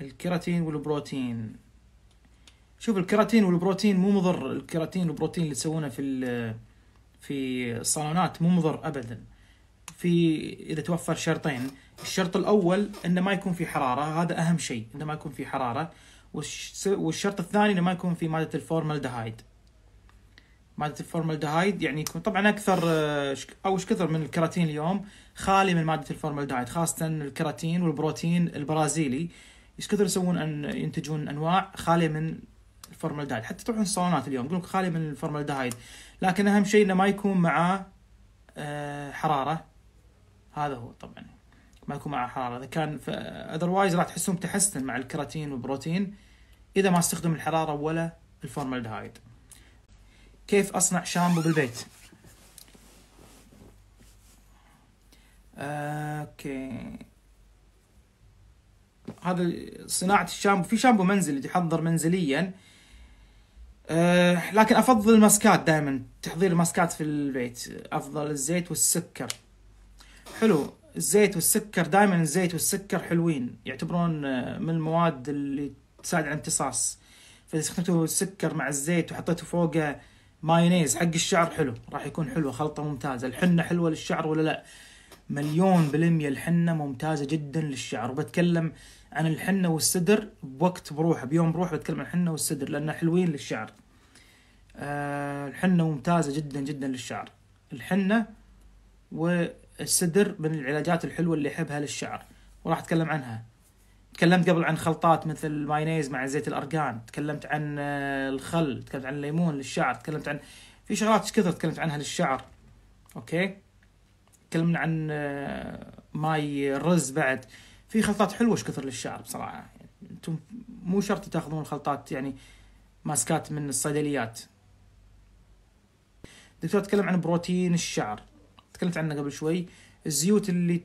الكيراتين والبروتين شوف الكيراتين والبروتين مو مضر الكيراتين والبروتين اللي تسوونه في في الصالونات مو مضر ابدا في اذا توفر شرطين الشرط الاول انه ما يكون في حراره هذا اهم شيء انه ما يكون في حراره والشرط الثاني انه ما يكون في ماده الفورمالدهايد ماده الفورمالدهايد يعني يكون طبعا اكثر او ايش كثر من الكراتين اليوم خالي من ماده الفورمالدهايد خاصه الكراتين والبروتين البرازيلي ايش كثر يسوون ان ينتجون انواع خاليه من الفورمالدهايد حتى تروحون الصالونات اليوم يقول لك خاليه من الفورمالدهايد لكن اهم شيء انه ما يكون معاه حراره هذا هو طبعا ما يكون معاه حراره اذا كان اذروايز راح تحسون بتحسن مع الكراتين والبروتين اذا ما استخدم الحراره ولا الفورمالدهايد كيف اصنع شامبو بالبيت آه، اوكي هذا صناعه الشامبو في شامبو منزلي تحضر منزليا أه لكن افضل الماسكات دائما تحضير الماسكات في البيت افضل الزيت والسكر حلو الزيت والسكر دائما الزيت والسكر حلوين يعتبرون آه، من المواد اللي تساعد على الامتصاص فاذا استخدمتوا السكر مع الزيت وحطيتوا فوقه مايونيز حق الشعر حلو راح يكون حلو خلطه ممتازه الحنه حلوه للشعر ولا لا مليون بالمية الحنة ممتازة جدا للشعر وبتكلم عن الحنة والسدر بوقت بروحه بيوم بروحه بتكلم عن الحنة والسدر لأنها حلوين للشعر آه، الحنة ممتازة جدا جدا للشعر الحنة والسدر من العلاجات الحلوة اللي أحبها للشعر وراح أتكلم عنها تكلمت قبل عن خلطات مثل المايونيز مع زيت الأرقان تكلمت عن آه، الخل تكلمت عن الليمون للشعر تكلمت عن في شغلات كثر تكلمت عنها للشعر أوكي تكلمنا عن آه، ماي الرز بعد في خلطات حلوه ايش كثر للشعر بصراحه انتم مو شرط تاخذون خلطات يعني ماسكات من الصيدليات دكتور تكلم عن بروتين الشعر تكلمت عنه قبل شوي الزيوت اللي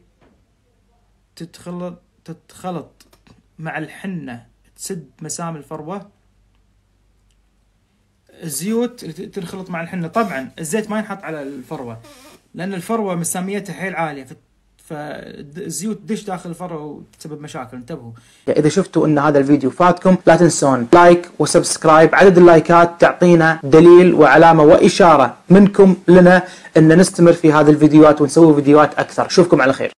تتخلط تتخلط مع الحنة تسد مسام الفروة الزيوت اللي تنخلط مع الحنة طبعا الزيت ما ينحط على الفروة لان الفروه مساميتها حيل عاليه فالزيوت تدش داخل الفروه وتسبب مشاكل انتبهوا يعني اذا شفتوا ان هذا الفيديو فاتكم لا تنسون لايك وسبسكرايب عدد اللايكات تعطينا دليل وعلامه واشاره منكم لنا ان نستمر في هذه الفيديوهات ونسوي فيديوهات اكثر اشوفكم على خير